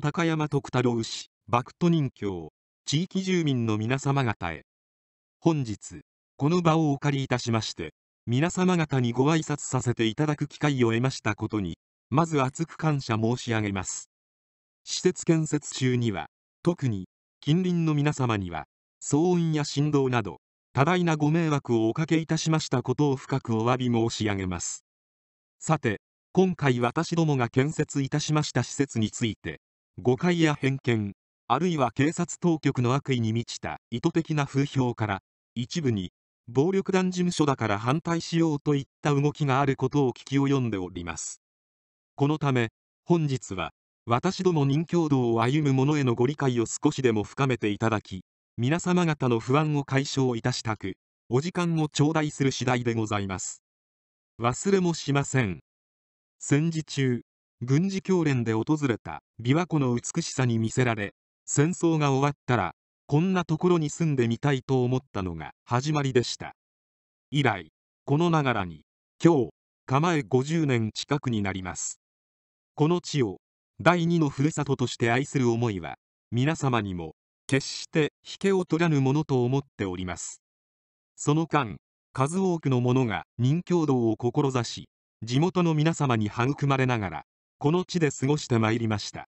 高山徳太郎氏バクト任教地域住民の皆様方へ本日この場をお借りいたしまして皆様方にご挨拶させていただく機会を得ましたことにまず厚く感謝申し上げます施設建設中には特に近隣の皆様には騒音や振動など多大なご迷惑をおかけいたしましたことを深くお詫び申し上げますさて今回私どもが建設いたしました施設について誤解や偏見あるいは警察当局の悪意に満ちた意図的な風評から一部に暴力団事務所だから反対しようといった動きがあることを聞き及んでおりますこのため本日は私ども任教道を歩む者へのご理解を少しでも深めていただき皆様方の不安を解消いたしたくお時間を頂戴する次第でございます忘れもしません戦時中軍事教練で訪れた琵琶湖の美しさに魅せられ戦争が終わったらこんなところに住んでみたいと思ったのが始まりでした以来このながらに今日構え50年近くになりますこの地を第二のふるさととして愛する思いは皆様にも決して引けを取らぬものと思っておりますその間数多くの者が任教道を志し地元の皆様に育まれながらこの地で過ごしてまいりました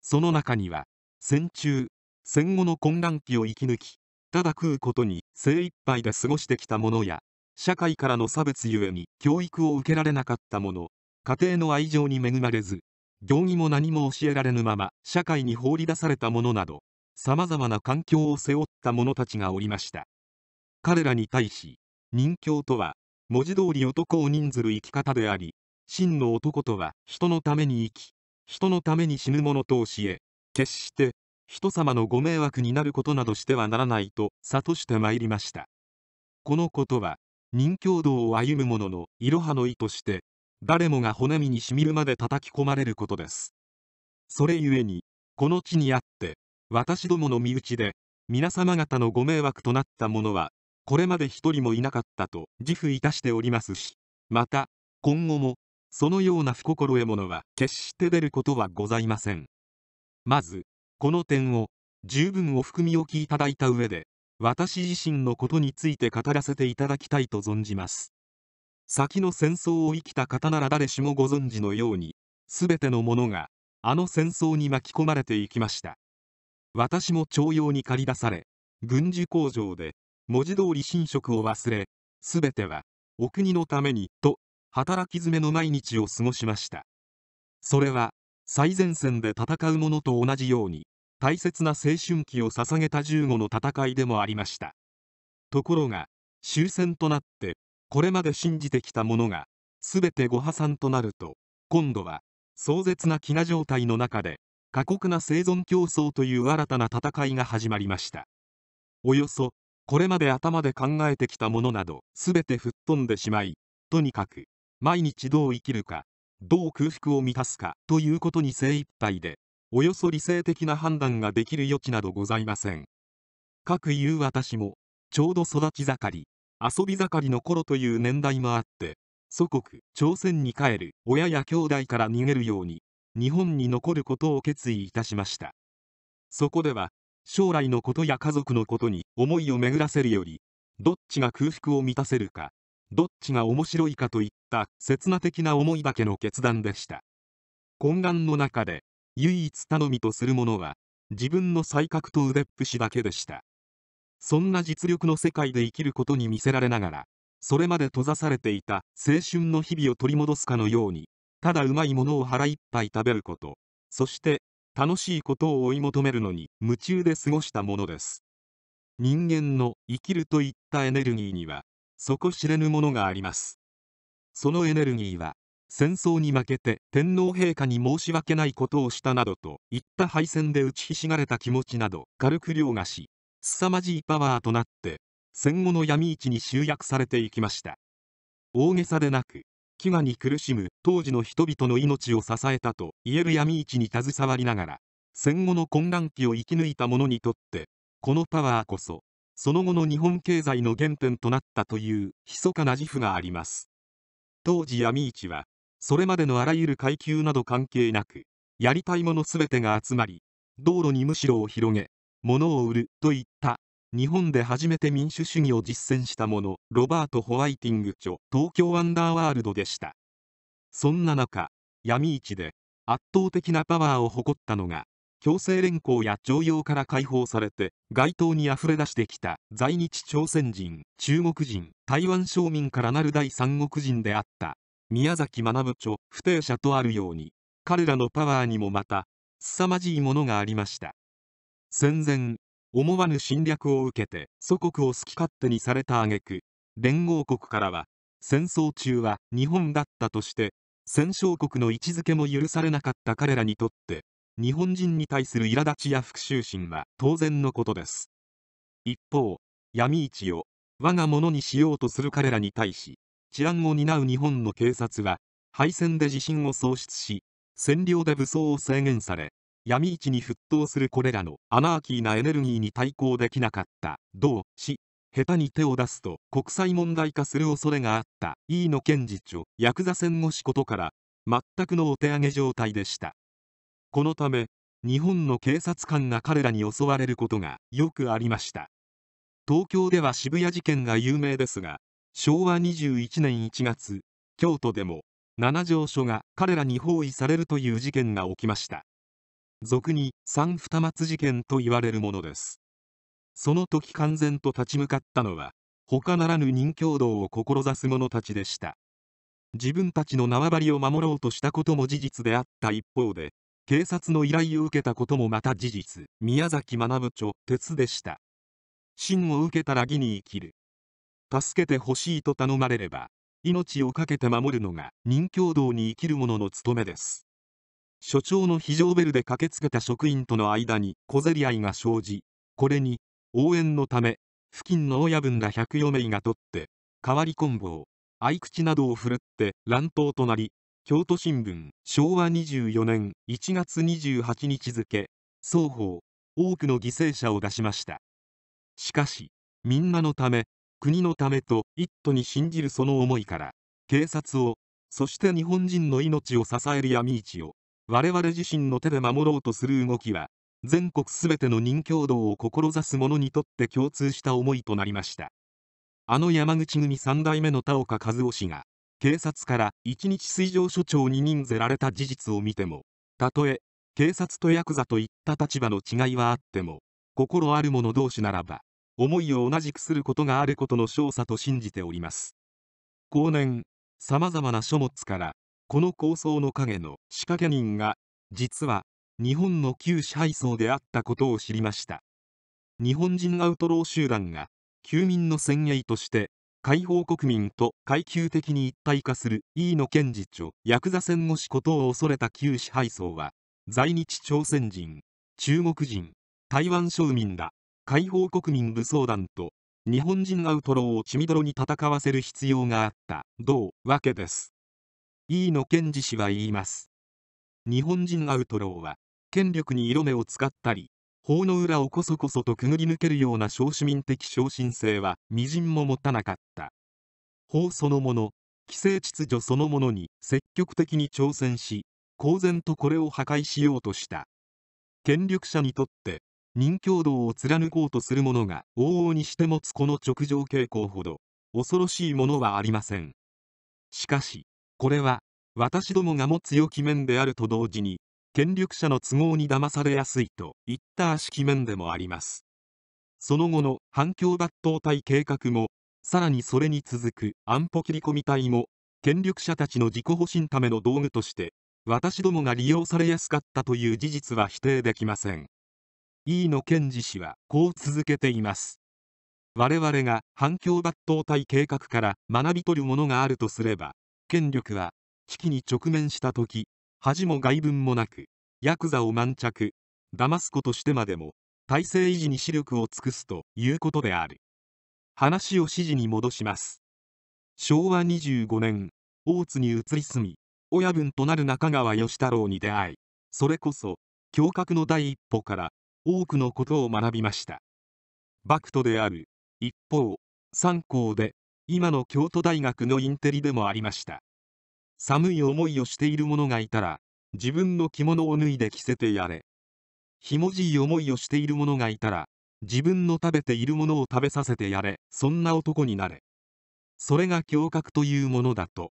その中には戦中戦後の混乱期を生き抜きただ食うことに精一杯で過ごしてきた者や社会からの差別ゆえに教育を受けられなかった者家庭の愛情に恵まれず行儀も何も教えられぬまま社会に放り出された者などさまざまな環境を背負った者たちがおりました彼らに対し任教とは文字通り男を任ずる生き方であり真の男とは人のために生き人のために死ぬ者と教え決して人様のご迷惑になることなどしてはならないと諭してまいりましたこのことは任教道を歩む者のいろはの意として誰もが骨身にしみるまで叩き込まれることですそれゆえにこの地にあって私どもの身内で皆様方のご迷惑となった者はこれまで一人もいなかったと自負いたしておりますしまた今後もそのような不心得者は決して出ることはございませんまずこの点を十分お含みおきいただいた上で私自身のことについて語らせていただきたいと存じます先の戦争を生きた方なら誰しもご存知のようにすべてのものがあの戦争に巻き込まれていきました私も徴用に駆り出され軍需工場で文字通り寝食を忘れすべてはお国のためにと働き詰めの毎日を過ごしましたそれは最前線で戦う者と同じように大切な青春期を捧げた15の戦いでもありましたところが終戦となってこれまで信じてきたものが全てご破産となると今度は壮絶な飢餓状態の中で過酷な生存競争という新たな戦いが始まりましたおよそこれまで頭で考えてきたものなど全て吹っ飛んでしまいとにかく毎日どう生きるかどう空腹を満たすかということに精一杯でおよそ理性的な判断ができる余地などございませんかくいう私もちょうど育ち盛り遊び盛りの頃という年代もあって祖国朝鮮に帰る親や兄弟から逃げるように日本に残ることを決意いたしましたそこでは将来のことや家族のことに思いを巡らせるよりどっちが空腹を満たせるかどっちが面白いかといった刹那的な思いだけの決断でした懇願の中で唯一頼みとするものは自分の才覚と腕っぷしだけでしたそんな実力の世界で生きることに見せられながらそれまで閉ざされていた青春の日々を取り戻すかのようにただうまいものを腹いっぱい食べることそして楽しいことを追い求めるのに夢中で過ごしたものです人間の生きるといったエネルギーには底知れぬものがありますそのエネルギーは戦争に負けて天皇陛下に申し訳ないことをしたなどといった敗戦で打ちひしがれた気持ちなど軽く凌駕し凄まじいパワーとなって戦後の闇市に集約されていきました大げさでなく飢餓に苦しむ当時の人々の命を支えたと言える闇市に携わりながら戦後の混乱期を生き抜いた者にとってこのパワーこそその後の日本経済の原点となったという密かな自負があります当時闇市はそれまでのあらゆる階級など関係なくやりたいもの全てが集まり道路にむしろを広げ物を売るといった日本で初めて民主主義を実践したものロバート・ホワイティング著東京アンダーワールドでしたそんな中闇市で圧倒的なパワーを誇ったのが強制連行や徴用から解放されて街頭に溢れ出してきた在日朝鮮人中国人台湾商民からなる第三国人であった宮崎学著不定者とあるように彼らのパワーにもまた凄まじいものがありました戦前思わぬ侵略を受けて祖国を好き勝手にされた挙句連合国からは戦争中は日本だったとして戦勝国の位置づけも許されなかった彼らにとって日本人に対する苛立ちや復讐心は当然のことです一方闇市を我が物にしようとする彼らに対し治安を担う日本の警察は敗戦で自信を喪失し占領で武装を制限され闇市に沸騰するこれらのアナーキーなエネルギーに対抗できなかった同し下手に手を出すと国際問題化する恐れがあった飯野検事長ヤクザ戦後仕ことから全くのお手上げ状態でしたこのため日本の警察官が彼らに襲われることがよくありました東京では渋谷事件が有名ですが昭和21年1月京都でも七条署が彼らに包囲されるという事件が起きました俗に三二松事件と言われるものですその時完全と立ち向かったのは他ならぬ任教道を志す者たちでした自分たちの縄張りを守ろうとしたことも事実であった一方で警察の依頼を受けたこともまた事実宮崎学著鉄でした真を受けたら義に生きる助けてほしいと頼まれれば命を懸けて守るのが任教道に生きる者の務めです所長の非常ベルで駆けつけた職員との間に小競り合いが生じこれに応援のため付近の親分ら104名が取って代わり棍棒合口などを振るって乱闘となり京都新聞昭和24年1月28日付双方多くの犠牲者を出しましたしかしみんなのため国のためと一途に信じるその思いから警察をそして日本人の命を支える闇市を我々自身の手で守ろうとする動きは全国すべての任教道を志す者にとって共通した思いとなりましたあの山口組三代目の田岡和夫氏が警察から1日水上署長に任せられた事実を見てもたとえ警察とヤクザといった立場の違いはあっても心ある者同士ならば思いを同じくすることがあることの少佐と信じております後年さまざまな書物からこの構想の陰の仕掛け人が実は日本の旧支配層であったことを知りました日本人アウトロー集団が休民の先鋭として解放国民と階級的に一体化する飯野賢治著ヤクザ戦後仕ことを恐れた旧支配層は在日朝鮮人中国人台湾商民ら解放国民武装団と日本人アウトローを血みどろに戦わせる必要があった同わけです飯野賢治氏は言います日本人アウトローは権力に色目を使ったり法の裏をこそこそとくぐり抜けるような小市民的昇進性は微塵も持たなかった法そのもの規制秩序そのものに積極的に挑戦し公然とこれを破壊しようとした権力者にとって任教道を貫こうとする者が往々にして持つこの直情傾向ほど恐ろしいものはありませんしかしこれは私どもが持つ良き面であると同時に権力者の都合に騙されやすいといった悪しき面でもありますその後の反共抜刀隊計画もさらにそれに続く安保切り込み隊も権力者たちの自己保身ための道具として私どもが利用されやすかったという事実は否定できません飯野健治氏はこう続けています我々が反共抜刀隊計画から学び取るものがあるとすれば権力は危機に直面した時恥も外聞もなくヤクザを満着騙すことしてまでも体制維持に視力を尽くすということである話を指示に戻します昭和25年大津に移り住み親分となる中川義太郎に出会いそれこそ教郭の第一歩から多くのことを学びました幕府である一方三校で今の京都大学のインテリでもありました寒い思いをしている者がいたら、自分の着物を脱いで着せてやれ。ひもじい思いをしている者がいたら、自分の食べているものを食べさせてやれ、そんな男になれ。それが胸郭というものだと。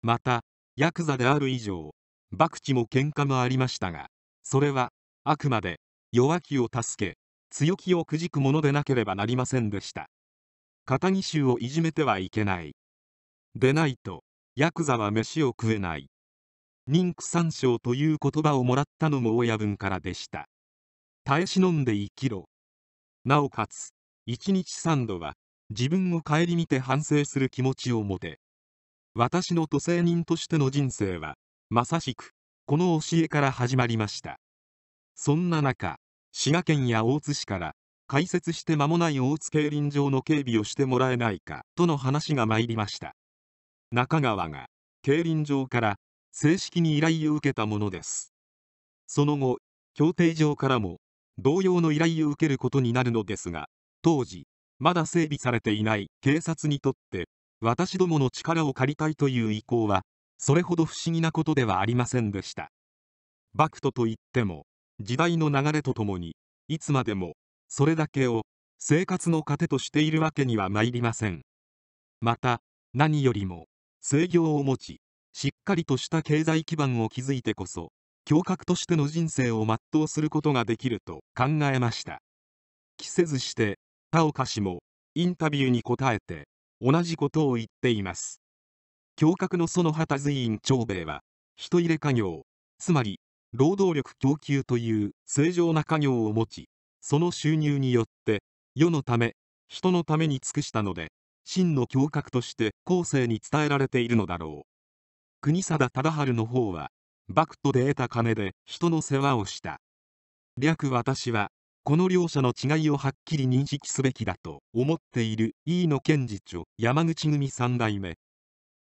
また、ヤクザである以上、博打も喧嘩もありましたが、それは、あくまで、弱気を助け、強気をくじくものでなければなりませんでした。片義衆をいじめてはいけない。でないと、ヤクザは飯を食えない妊婦三章という言葉をもらったのも親分からでした耐え忍んで生きろなおかつ一日三度は自分を顧みて反省する気持ちを持て私の都政人としての人生はまさしくこの教えから始まりましたそんな中滋賀県や大津市から開設して間もない大津競輪場の警備をしてもらえないかとの話が参りました中川が競輪場から正式に依頼を受けたものですその後競艇場からも同様の依頼を受けることになるのですが当時まだ整備されていない警察にとって私どもの力を借りたいという意向はそれほど不思議なことではありませんでしたバクトといっても時代の流れとともにいつまでもそれだけを生活の糧としているわけにはまいりませんまた何よりも制御を持ちしっかりとした経済基盤を築いてこそ教閣としての人生を全うすることができると考えました期せずして田岡氏もインタビューに答えて同じことを言っています教閣の園畑随院長兵衛は人入れ家業つまり労働力供給という正常な家業を持ちその収入によって世のため人のために尽くしたので真の教閣として後世に伝えられているのだろう国貞忠治の方は幕府で得た金で人の世話をした略私はこの両者の違いをはっきり認識すべきだと思っている飯野賢治長山口組三代目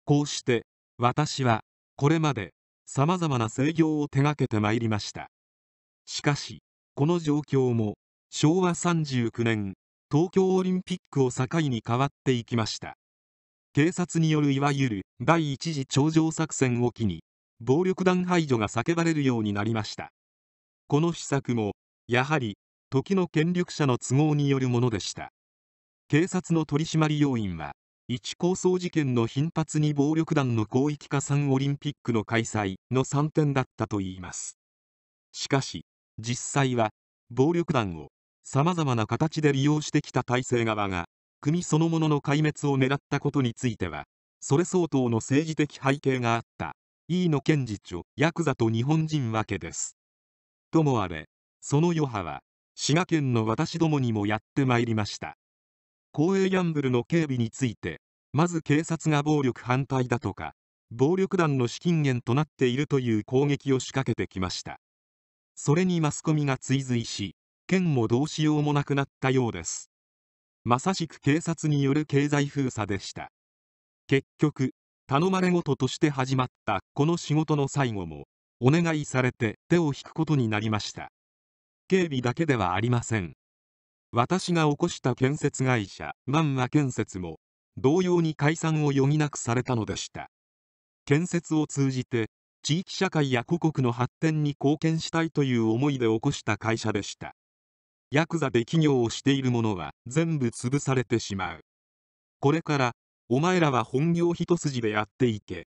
こうして私はこれまでさまざまな制御を手がけてまいりましたしかしこの状況も昭和39年東京オリンピックを境に変わっていきました警察によるいわゆる第一次頂上作戦を機に暴力団排除が叫ばれるようになりましたこの施策もやはり時の権力者の都合によるものでした警察の取締要員は一抗争事件の頻発に暴力団の広域化3オリンピックの開催の3点だったといいますしかし実際は暴力団を様々な形で利用してきた体制側が、国そのものの壊滅を狙ったことについては、それ相当の政治的背景があった。飯野検事長、ヤクザと日本人わけです。ともあれ、その余波は、滋賀県の私どもにもやってまいりました。公営ギャンブルの警備について、まず警察が暴力反対だとか、暴力団の資金源となっているという攻撃を仕掛けてきました。それにマスコミが追随し、県もどうしようもなくなったようですまさしく警察による経済封鎖でした結局頼まれ事として始まったこの仕事の最後もお願いされて手を引くことになりました警備だけではありません私が起こした建設会社万和建設も同様に解散を余儀なくされたのでした建設を通じて地域社会や故国の発展に貢献したいという思いで起こした会社でしたヤクザで企業をしている者は全部潰されてしまうこれからお前らは本業一筋でやっていけ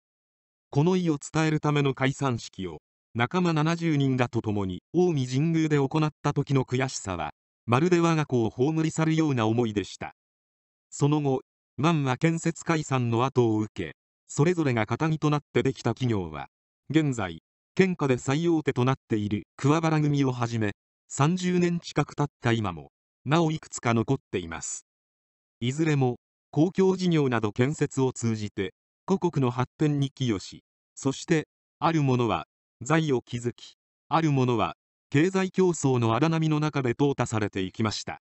この意を伝えるための解散式を仲間70人らと共に近江神宮で行った時の悔しさはまるで我が子を葬り去るような思いでしたその後万は建設解散の後を受けそれぞれが形となってできた企業は現在県下で最大手となっている桑原組をはじめ30年近く経った今もなおいくつか残っていますいずれも公共事業など建設を通じて故国の発展に寄与しそしてあるものは財を築きあるものは経済競争の荒波の中で淘汰されていきました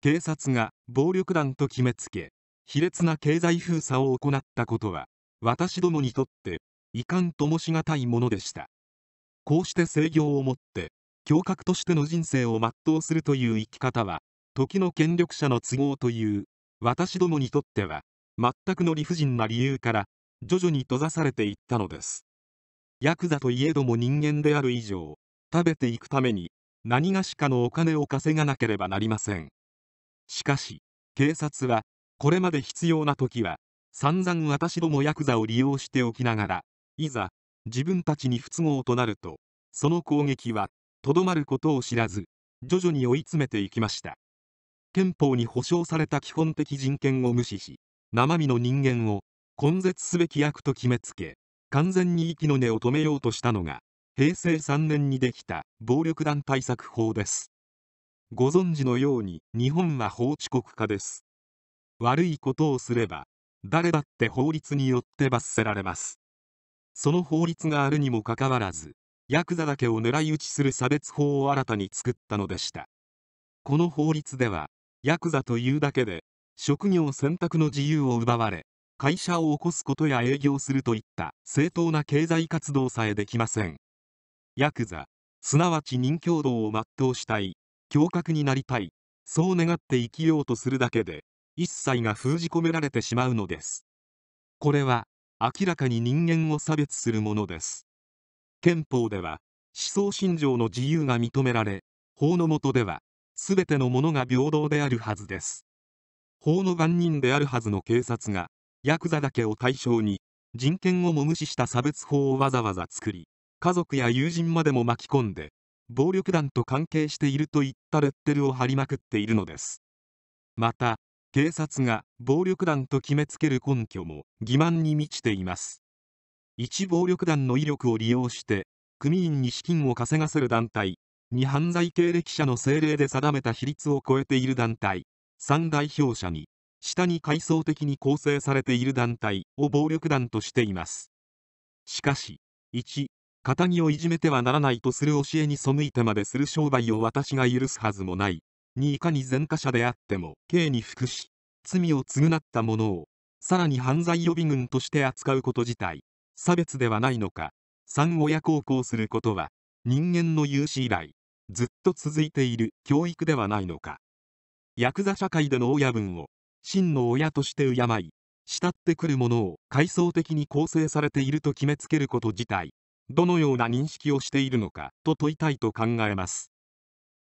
警察が暴力団と決めつけ卑劣な経済封鎖を行ったことは私どもにとって遺憾ともしがたいものでしたこうして制御をもって教客としての人生を全うするという生き方は時の権力者の都合という私どもにとっては全くの理不尽な理由から徐々に閉ざされていったのですヤクザといえども人間である以上食べていくために何がしかのお金を稼がなければなりませんしかし警察はこれまで必要な時は散々私どもヤクザを利用しておきながらいざ自分たちに不都合となるとその攻撃はとどまることを知らず徐々に追い詰めていきました憲法に保障された基本的人権を無視し生身の人間を根絶すべき悪と決めつけ完全に息の根を止めようとしたのが平成3年にできた暴力団対策法ですご存知のように日本は法治国家です悪いことをすれば誰だって法律によって罰せられますその法律があるにもかかわらずヤクザだけを狙い撃ちする差別法を新たに作ったのでしたこの法律ではヤクザというだけで職業選択の自由を奪われ会社を起こすことや営業するといった正当な経済活動さえできませんヤクザすなわち任教道を全うしたい強格になりたいそう願って生きようとするだけで一切が封じ込められてしまうのですこれは明らかに人間を差別するものです憲法では思想信条の自由が認められ法の下では全てのものが平等であるはずです法の番人であるはずの警察がヤクザだけを対象に人権をも無視した差別法をわざわざ作り家族や友人までも巻き込んで暴力団と関係しているといったレッテルを貼りまくっているのですまた警察が暴力団と決めつける根拠も欺瞞に満ちています1暴力団の威力を利用して組員に資金を稼がせる団体2犯罪経歴者の政令で定めた比率を超えている団体3代表者に下に階層的に構成されている団体を暴力団としていますしかし1肩着をいじめてはならないとする教えに背いてまでする商売を私が許すはずもない2いかに前科者であっても刑に服し罪を償った者をさらに犯罪予備軍として扱うこと自体差別ではないのか3親孝行することは人間の有史以来ずっと続いている教育ではないのかヤクザ社会での親分を真の親として敬い慕ってくるものを階層的に構成されていると決めつけること自体どのような認識をしているのかと問いたいと考えます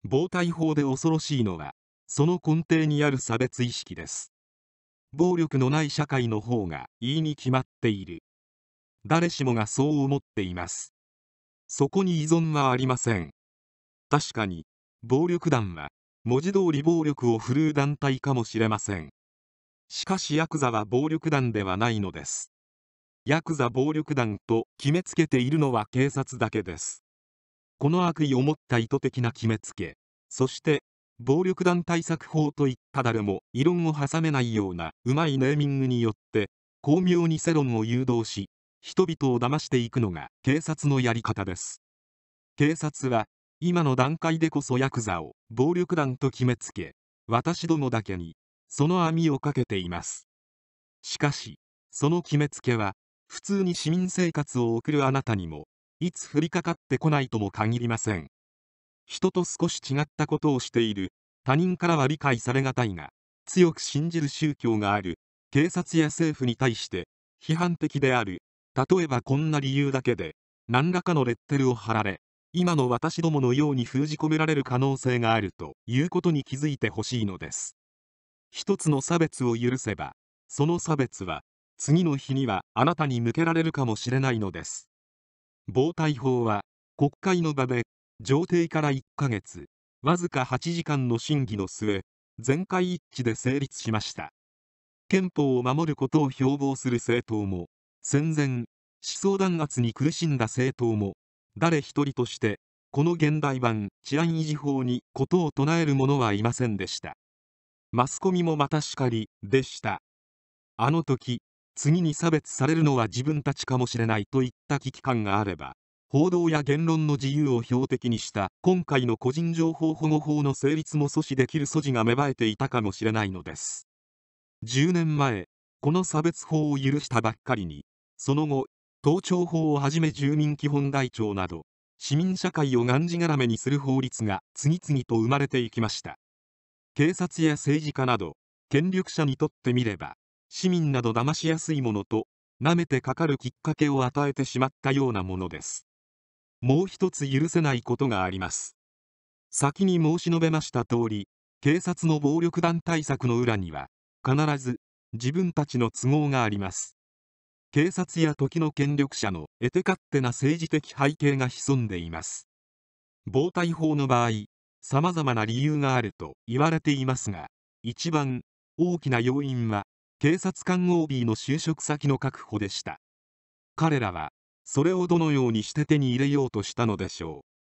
暴体法で恐ろしいのはその根底にある差別意識です暴力のない社会の方がいいに決まっている誰しもがそう思っていますそこに依存はありません確かに暴力団は文字通り暴力を振るう団体かもしれませんしかしヤクザは暴力団ではないのですヤクザ暴力団と決めつけているのは警察だけですこの悪意を持った意図的な決めつけそして暴力団対策法といった誰も異論を挟めないようなうまいネーミングによって巧妙に世論を誘導し人々を騙していくのが警察のやり方です警察は今の段階でこそヤクザを暴力団と決めつけ私どもだけにその網をかけていますしかしその決めつけは普通に市民生活を送るあなたにもいつ降りかかってこないとも限りません人と少し違ったことをしている他人からは理解されがたいが強く信じる宗教がある警察や政府に対して批判的である例えばこんな理由だけで何らかのレッテルを貼られ今の私どものように封じ込められる可能性があるということに気づいてほしいのです一つの差別を許せばその差別は次の日にはあなたに向けられるかもしれないのです防体法は国会の場で上廷から1ヶ月わずか8時間の審議の末全会一致で成立しました憲法を守ることを標榜する政党も戦前思想弾圧に苦しんだ政党も誰一人としてこの現代版治安維持法に事を唱える者はいませんでしたマスコミもまたしかりでしたあの時次に差別されるのは自分たちかもしれないといった危機感があれば報道や言論の自由を標的にした今回の個人情報保護法の成立も阻止できる素地が芽生えていたかもしれないのです10年前この差別法を許したばっかりにその後盗聴法をはじめ住民基本台帳など市民社会をがんじがらめにする法律が次々と生まれていきました警察や政治家など権力者にとってみれば市民など騙しやすいものとなめてかかるきっかけを与えてしまったようなものですもう一つ許せないことがあります先に申し述べました通り警察の暴力団対策の裏には必ず自分たちの都合があります警察や時の権力者の得手勝手な政治的背景が潜んでいます防体法の場合さまざまな理由があると言われていますが一番大きな要因は警察官 OB の就職先の確保でした彼らはそれをどのようにして手に入れようとしたのでしょう